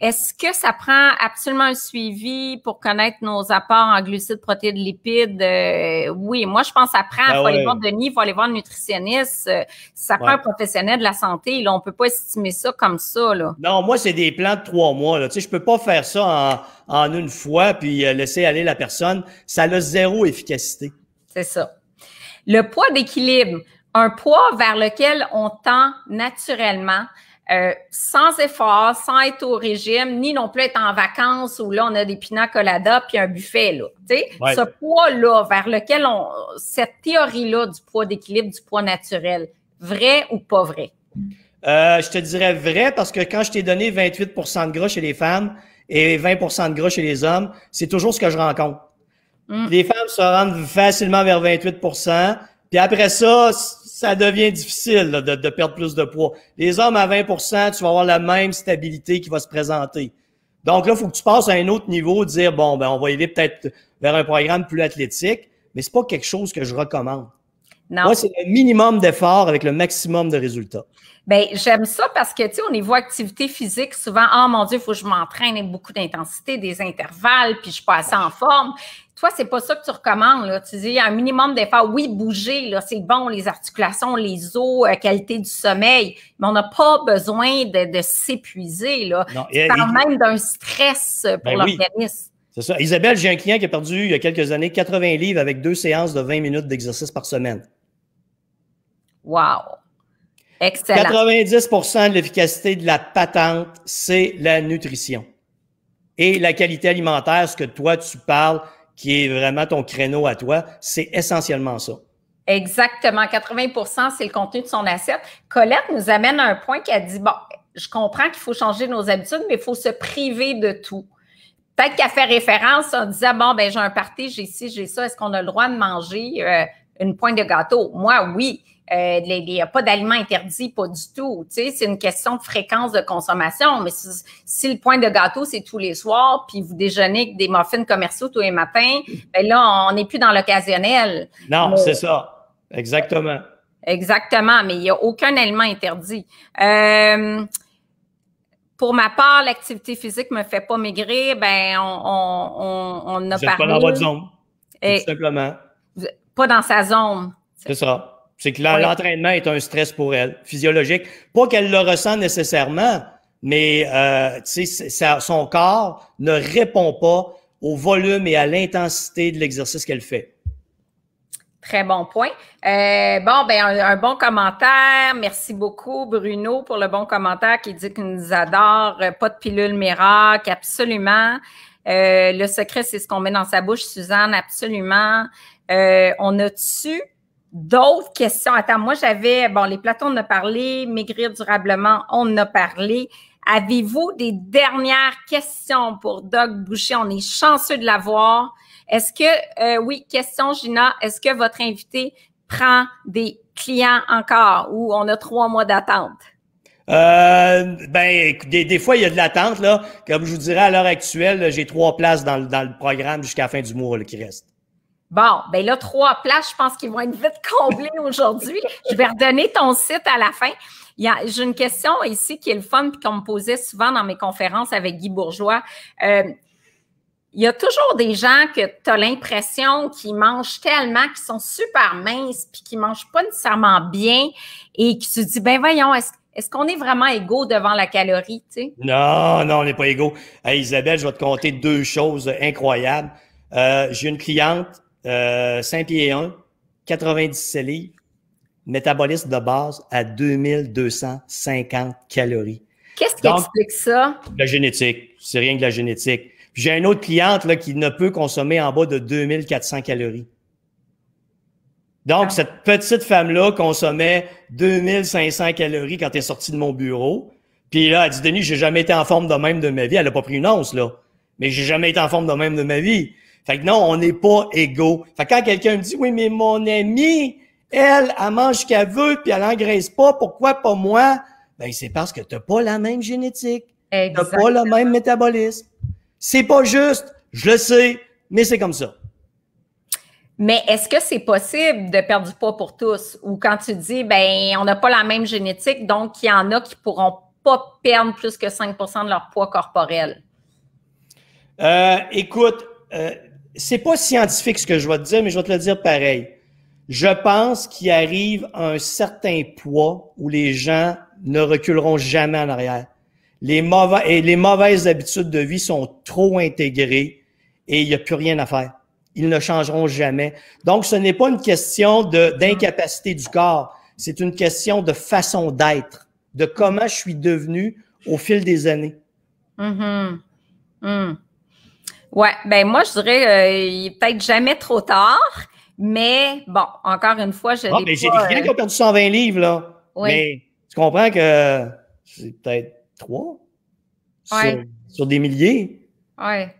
est-ce que ça prend absolument un suivi pour connaître nos apports en glucides, protéines, lipides? Euh, oui, moi, je pense que ça prend. Ben il faut aller voir Denis, il faut aller voir un nutritionniste. Euh, ça prend un professionnel de la santé. Là, on ne peut pas estimer ça comme ça. Non, moi, c'est des plans de trois mois. Là. Tu je ne peux pas faire ça en, en une fois puis euh, laisser aller la personne. Ça a zéro efficacité. C'est ça. Le poids d'équilibre, un poids vers lequel on tend naturellement – euh, sans effort, sans être au régime, ni non plus être en vacances où là, on a des pina colada puis un buffet, là. sais, Ce poids-là vers lequel on. Cette théorie-là du poids d'équilibre, du poids naturel, vrai ou pas vrai? Euh, je te dirais vrai parce que quand je t'ai donné 28 de gras chez les femmes et 20 de gras chez les hommes, c'est toujours ce que je rencontre. Mm. Les femmes se rendent facilement vers 28 puis après ça, ça devient difficile de, perdre plus de poids. Les hommes à 20 tu vas avoir la même stabilité qui va se présenter. Donc là, il faut que tu passes à un autre niveau, dire, bon, ben, on va aller peut-être vers un programme plus athlétique, mais c'est pas quelque chose que je recommande. Moi, c'est le minimum d'efforts avec le maximum de résultats. Bien, j'aime ça parce que, tu sais, au niveau activité physique, souvent, oh mon Dieu, il faut que je m'entraîne avec beaucoup d'intensité, des intervalles, puis je suis pas assez en forme. Toi, c'est pas ça que tu recommandes. Tu dis un minimum d'efforts. Oui, bouger, c'est bon, les articulations, les os, la euh, qualité du sommeil, mais on n'a pas besoin de, s'épuiser. Là. même d'un stress pour ben l'organisme. C'est ça. Isabelle, j'ai un client qui a perdu il y a quelques années 80 livres avec deux séances de 20 minutes d'exercice par semaine. Wow! Excellent. 90 de l'efficacité de la patente, c'est la nutrition. Et la qualité alimentaire, ce que toi, tu parles, qui est vraiment ton créneau à toi, c'est essentiellement ça. Exactement. 80 c'est le contenu de son assiette. Colette nous amène à un point qui a dit, bon, je comprends qu'il faut changer nos habitudes, mais il faut se priver de tout. Peut-être qu'elle fait référence en disant, bon, ben j'ai un parti j'ai ci, j'ai ça, est-ce qu'on a le droit de manger euh, une pointe de gâteau? Moi, oui il euh, n'y a pas d'aliments interdits, pas du tout. C'est une question de fréquence de consommation. Mais si, le point de gâteau, c'est tous les soirs, puis vous déjeunez avec des muffins commerciaux tous les matins, <laughs> ben là, on n'est plus dans l'occasionnel. Non, c'est ça. Exactement. Exactement, mais il n'y a aucun aliment interdit. Euh, pour ma part, l'activité physique ne me fait pas maigrir. Ben, on, on, pas dans votre zone, tout simplement. Pas dans sa zone. C'est ça. C'est que l'entraînement est un stress pour elle, physiologique. Pas qu'elle le ressent nécessairement, mais euh, son corps ne répond pas au volume et à l'intensité de l'exercice qu'elle fait. Très bon point. Euh, bon, ben un, bon commentaire. Merci beaucoup, Bruno, pour le bon commentaire qui dit qu'il nous adore. Euh, pas de pilule miracle, absolument. Euh, le secret, c'est ce qu'on met dans sa bouche, Suzanne, absolument. on a-tu D'autres questions. Attends, moi j'avais, bon, les plateaux, on a parlé, maigrir durablement, on a parlé. Avez-vous des dernières questions pour Doc Boucher? On est chanceux de l'avoir. Est-ce que, euh, oui, question Gina, est-ce que votre invité prend des clients encore ou on a trois mois d'attente? Euh, ben, des, des fois, il y a de l'attente, là. Comme je vous dirais, à l'heure actuelle, j'ai trois places dans, le, dans le programme jusqu'à la fin du mois qui reste. Bon, ben là, trois places, je pense qu'ils vont être vite comblées aujourd'hui. Je vais redonner ton site à la fin. J'ai une question ici qui est le fun, puis qu'on me posait souvent dans mes conférences avec Guy Bourgeois. Euh, il y a toujours des gens que tu as l'impression qu'ils mangent tellement, qu'ils sont super minces, puis qu'ils ne mangent pas nécessairement bien, et qui se disent, ben voyons, est-ce qu'on est vraiment égaux devant la calorie? Non, non, on n'est pas égaux. Isabelle, je vais te conter deux choses incroyables. Euh, j'ai une cliente saint 5 1, 97 livres, métabolisme de base à 2250 calories. Qu'est-ce qui explique ça? La génétique. C'est rien que la génétique. J'ai une autre cliente là, qui ne peut consommer en bas de 2400 calories. Donc, ah. cette petite femme-là consommait 2500 calories quand elle est sortie de mon bureau. Puis là, elle dit, Denis, j'ai jamais été en forme de même de ma vie. Elle n'a pas pris une once, là. Mais j'ai jamais été en forme de même de ma vie. Fait que non, on n'est pas égaux. Fait que quand quelqu'un me dit, oui, mais mon amie, elle, elle mange ce qu'elle veut, puis elle n'engraisse pas, pourquoi pas moi? Ben, c'est parce que tu n'as pas la même génétique. Tu n'as pas le même métabolisme. C'est pas juste, je le sais, mais c'est comme ça. Mais est-ce que c'est possible de perdre du poids pour tous? Ou quand tu dis, ben, on n'a pas la même génétique, donc il y en a qui ne pourront pas perdre plus que 5 de leur poids corporel? Euh, écoute, euh, c'est pas scientifique ce que je vais te dire, mais je vais te le dire pareil. Je pense qu'il arrive à un certain poids où les gens ne reculeront jamais en arrière. Les, les mauvaises habitudes de vie sont trop intégrées et il n'y a plus rien à faire. Ils ne changeront jamais. Donc, ce n'est pas une question d'incapacité du corps, c'est une question de façon d'être, de comment je suis devenu au fil des années. Mm-hmm. Mm -hmm. Ouais, ben moi je dirais euh, il est peut-être jamais trop tard, mais bon, encore une fois, je. Non, ah, mais j'ai des qui ont euh, perdu 120 livres, là. Oui. Mais tu comprends que c'est peut-être trois sur, des milliers. Ouais.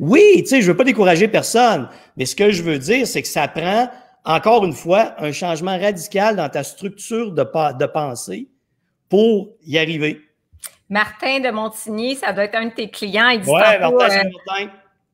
Oui, tu sais, je veux pas décourager personne, mais ce que je veux dire, c'est que ça prend, encore une fois, un changement radical dans ta structure de, de pensée pour y arriver. Martin de Montigny, ça doit être un de tes clients. Il dit ouais, Martin,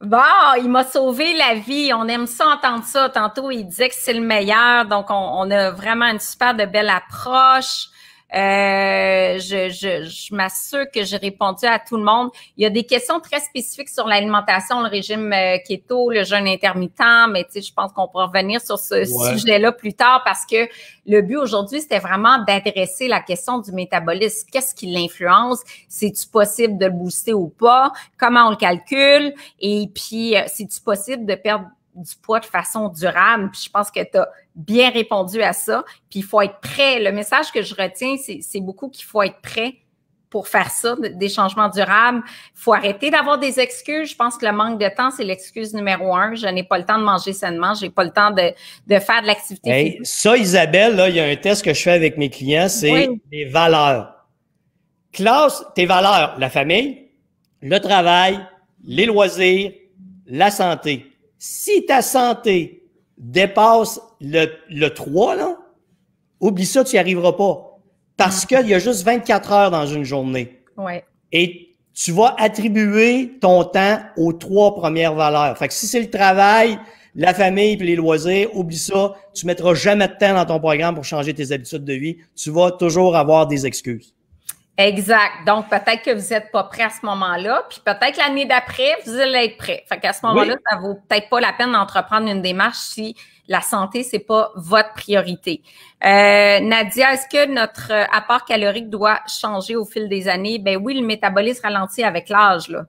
euh, il m'a sauvé la vie. On aime ça entendre ça. Tantôt, il disait que c'est le meilleur. Donc, on, a vraiment une super de belle approche. Euh, je, je, m'assure que j'ai répondu à tout le monde. Il y a des questions très spécifiques sur l'alimentation, le régime euh, keto, le jeûne intermittent, mais tu sais, je pense qu'on pourra revenir sur ce sujet-là plus tard parce que le but aujourd'hui, c'était vraiment d'adresser la question du métabolisme. Qu'est-ce qui l'influence? C'est-tu possible de le booster ou pas? Comment on le calcule? Et puis, euh, c'est-tu possible de perdre du poids de façon durable. Puis je pense que tu as bien répondu à ça. Puis il faut être prêt. Le message que je retiens, c'est beaucoup qu'il faut être prêt pour faire ça, des changements durables. Il faut arrêter d'avoir des excuses. Je pense que le manque de temps, c'est l'excuse numéro un. Je n'ai pas le temps de manger sainement. Je n'ai pas le temps de, faire de l'activité. ça, Isabelle, là, il y a un test que je fais avec mes clients, c'est les valeurs. Classe tes valeurs, la famille, le travail, les loisirs, la santé. Si ta santé dépasse le, le 3, là, oublie ça, tu n'y arriveras pas. Parce mm. qu'il y a juste 24 heures dans une journée. Ouais. Et tu vas attribuer ton temps aux trois premières valeurs. Fait que si c'est le travail, la famille puis les loisirs, oublie ça. Tu mettras jamais de temps dans ton programme pour changer tes habitudes de vie. Tu vas toujours avoir des excuses. Exact. Donc, peut-être que vous n'êtes pas prêt à ce moment-là, puis peut-être l'année d'après, vous allez être prêt. Fait qu'à ce moment-là, ça ça vaut peut-être pas la peine d'entreprendre une démarche si la santé, n'est pas votre priorité. Euh, Nadia, est-ce que notre euh, apport calorique doit changer au fil des années? Ben oui, le métabolisme ralentit avec l'âge, là.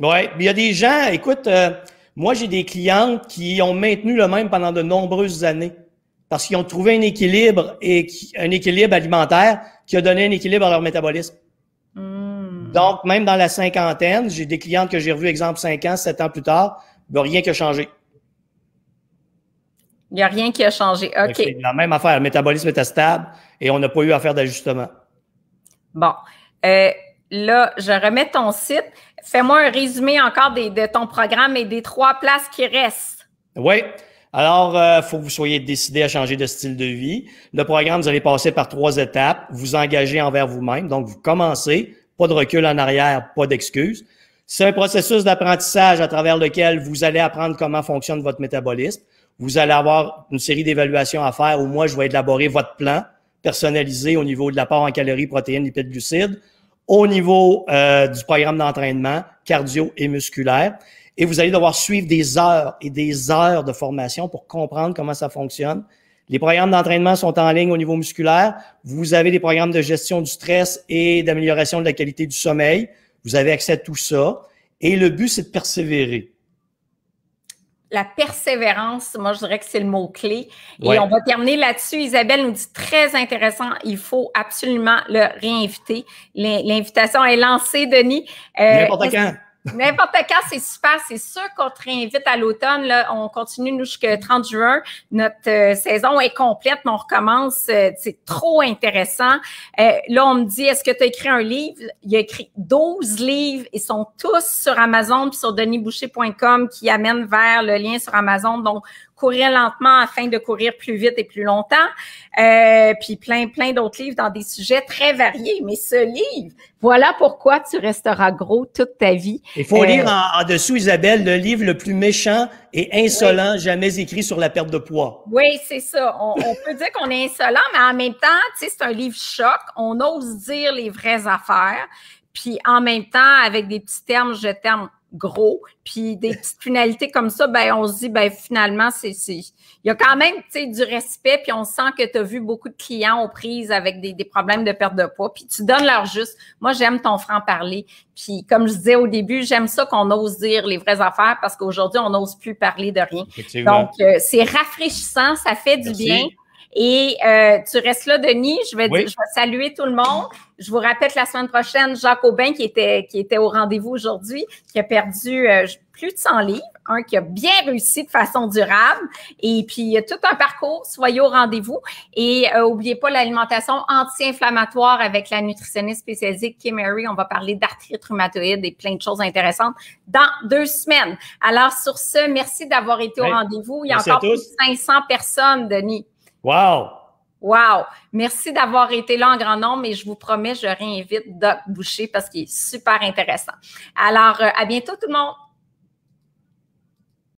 Oui, il y a des gens, écoute, euh, moi, j'ai des clientes qui ont maintenu le même pendant de nombreuses années parce qu'ils ont trouvé un équilibre et un équilibre alimentaire qui a donné un équilibre à leur métabolisme. Hmm. Donc, même dans la cinquantaine, j'ai des clientes que j'ai revues, exemple, cinq ans, sept ans plus tard, il a rien qui a changé. Il n'y a rien qui a changé. OK. C'est la même affaire. Le métabolisme était stable et on n'a pas eu à faire d'ajustement. Bon. Euh, là, je remets ton site. Fais-moi un résumé encore de ton programme et des trois places qui restent. Oui. Alors, il euh, faut que vous soyez décidé à changer de style de vie. Le programme, vous allez passer par trois étapes. Vous engagez envers vous-même. Donc, vous commencez, pas de recul en arrière, pas d'excuses. C'est un processus d'apprentissage à travers lequel vous allez apprendre comment fonctionne votre métabolisme. Vous allez avoir une série d'évaluations à faire où moi, je vais élaborer votre plan personnalisé au niveau de l'apport en calories, protéines, lipides, glucides, au niveau euh, du programme d'entraînement cardio et musculaire. Et vous allez devoir suivre des heures et des heures de formation pour comprendre comment ça fonctionne. Les programmes d'entraînement sont en ligne au niveau musculaire. Vous avez des programmes de gestion du stress et d'amélioration de la qualité du sommeil. Vous avez accès à tout ça. Et le but, c'est de persévérer. La persévérance, moi, je dirais que c'est le mot-clé. Et on va terminer là-dessus. Isabelle nous dit très intéressant, il faut absolument le réinviter. L'invitation est lancée, Denis. Euh, N'importe quand. N'importe quand, c'est super. C'est sûr qu'on te réinvite à l'automne. Là. On continue, nous, jusqu'au 30 juin. Notre euh, saison est complète, on recommence. Euh, c'est trop intéressant. Euh, là, on me dit, est-ce que tu as écrit un livre? Il a écrit 12 livres. Ils sont tous sur Amazon puis sur denisboucher.com qui amènent vers le lien sur Amazon. Donc, courir lentement afin de courir plus vite et plus longtemps, euh, puis plein, plein d'autres livres dans des sujets très variés. Mais ce livre, voilà pourquoi tu resteras gros toute ta vie. Il faut euh, lire en, dessous, Isabelle, le livre le plus méchant et insolent jamais écrit sur la perte de poids. Oui, c'est ça. On, peut dire qu'on est insolent, mais en même temps, c'est un livre choc. On ose dire les vraies affaires. Puis en même temps, avec des petits termes, je termes gros. Puis des petites finalités comme ça, ben on se dit, ben finalement, c'est. Il y a quand même tu du respect, puis on sent que tu as vu beaucoup de clients aux prises avec des, des, problèmes de perte de poids, puis tu donnes leur juste. Moi, j'aime ton franc-parler. Puis comme je disais au début, j'aime ça qu'on ose dire les vraies affaires parce qu'aujourd'hui, on n'ose plus parler de rien. Donc, euh, c'est rafraîchissant, ça fait du bien. Et euh, tu restes là, Denis. Je vais, dire, je vais saluer tout le monde. Je vous rappelle la semaine prochaine, Jacques Aubin, qui était, qui était au rendez-vous aujourd'hui, qui a perdu euh, plus de 100 livres, qui a bien réussi de façon durable. Et puis, il y a tout un parcours. Soyez au rendez-vous. Et n'oubliez euh, oubliez pas l'alimentation anti-inflammatoire avec la nutritionniste spécialisée Kim Mary. On va parler d'arthrite rhumatoïde et plein de choses intéressantes dans deux semaines. Alors, sur ce, merci d'avoir été au rendez-vous. Il y a encore plus de 500 personnes, Denis. Wow! Wow! Merci d'avoir été là en grand nombre et je vous promets, je réinvite Doc Boucher parce qu'il est super intéressant. Alors, euh, à bientôt tout le monde!